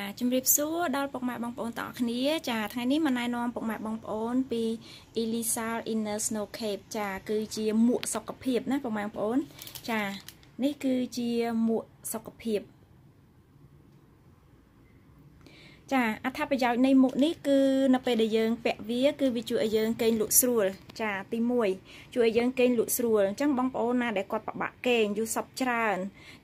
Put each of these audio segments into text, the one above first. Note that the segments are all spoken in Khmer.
ាជំរាបសួរដល់ពុកម៉ែបងប្អូនទាំងអស់គ្នា ចាថ្ងៃនេះមកណែនាំពុកម៉ែបងប្អូនពី Elisal Inner Snow Cape ចា គឺជាមួកសុខភាពណាពុកម៉ែបងប្អូន ចានេះគឺជាមួកសុខភាពចាអត្ថប្រយោជន៍នៃមុខនេះគឺនៅពេលដែលយើងពាក់វា គឺវាជួយឲ្យយើងគេងលក់ស្រួលចាទី1ជួយឲ្យយើងគេងលក់ស្រួលអញ្ចឹងបងប្អូនណាដែលគាត់ប្របាក់គេងយូរសពច្រើន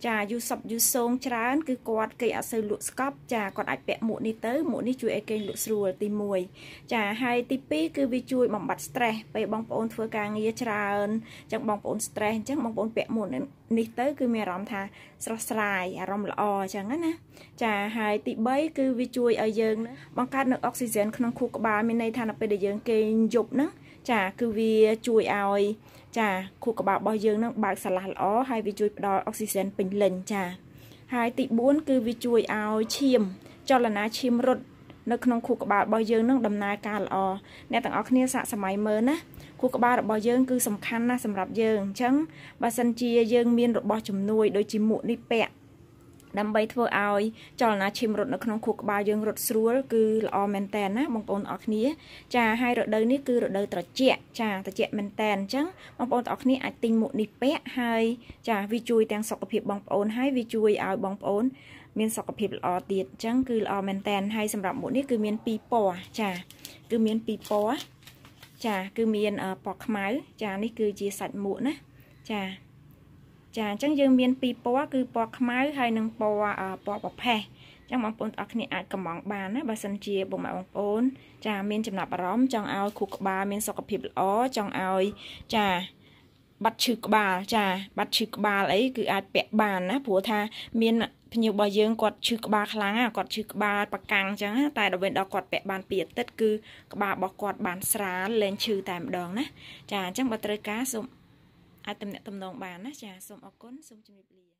ចាយូរសពយូរសូងច្រើនគឺគាត់គេងអត់សូវលក់ស្កប់ចាគាត់អាចពាក់មួកនេះទៅ មួកនេះជួយឲ្យគេងលក់ស្រួលទី1ចាហើយទី2គឺវាជួយបំបត្តិ stress ពេលបងប្អូនធ្វើការងារច្រើនអញ្ចឹងបងប្អូន stress អញ្ចឹងបងប្អូនពាក់មួកនេះទៅគឺមានអារម្មណ៍ថាស្រស់ស្រាយអារម្មណ៍ល្អអញ្ចឹងណា ចាហើយទី3គឺវាជួយឲ្យយើងបង្កើតនៅអុកស៊ីហ្សែនក្នុងខួរក្បាលមានន័យថានៅពេលដែលយើងគេងយប់ហ្នឹងចាគឺវាជួយឲ្យចាខួរក្បាលរបស់យើងនឹងបើកស្រឡះល្អហើយវាជួយផ្ដល់អុកស៊ីហ្សែនពេញលេញចា ហើយទី4គឺវាជួយឲ្យឈាម ចលនាឈាមរត់នៅក្នុងខួរក្បាលរបស់យើងនឹងដំណើរការល្អអ្នកទាំងអស់គ្នាសាកសម័យមើលណាខួរក្បាលរបស់យើង គឺសំខាន់ណាស់សម្រាប់យើងអញ្ចឹងបើសិនជាយើងមានរបស់ ជំនួយ ដូចជាមួកនេះពាក់ដើម្បីធ្វើឲ្យ ចលនាឈាមរត់នៅក្នុងខួរក្បាលយើង រត់ស្រួលគឺល្អមែនតើណាបងប្អូនអរគ្នាចាហើយរដូវនេះគឺរដូវត្រជាក់ចាត្រជាក់មែនតើអញ្ចឹងបងប្អូនទាំងអស់គ្នាអាចទិញមុខនេះពាក់ហើយចាវាជួយទាំងសុខភាពបងប្អូនហើយវាជួយឲ្យបងប្អូនមានសុខភាពល្អទៀតអញ្ចឹងគឺល្អមែនតើហើយសម្រាប់មុខនេះគឺមាន2ពណ៌ចាគឺមាន2ពណ៌ចាគឺមានពណ៌ខ្មៅចានេះគឺជាសាច់មួកណាចាចាអញ្ចឹងយើងមានពីរពណ៌គឺពណ៌ខ្មៅហើយនិងពណ៌ពណ៌ប្រផេះចឹងបងប្អូនទាំងអស់គ្នាអាចកំងបានណាបើសិនជាបងប្អូនចាមានចំណាប់អារម្មណ៍ចង់ឲ្យខួរក្បាលមានសុខភាពល្អចង់ឲ្យចាបាត់ឈឺក្បាលចា បាត់ឈឺក្បាលអីគឺអាចពាក់បានណាព្រោះថាមាន ភ្ញៀវរបស់យើងគាត់ឈឺក្បាលខ្លាំងគាត់ឈឺក្បាលប្រកាំងអញ្ចឹងតែដល់ពេលដល់គាត់ពាក់បានពីអាទិត្យគឺក្បាលរបស់គាត់បានស្រាលលែងឈឺតែម្ដងណាចាអញ្ចឹងបើត្រូវការសូមអាចតំណាក់តំណងបាន ណាចាសូមអរគុណសូមជម្រាបលា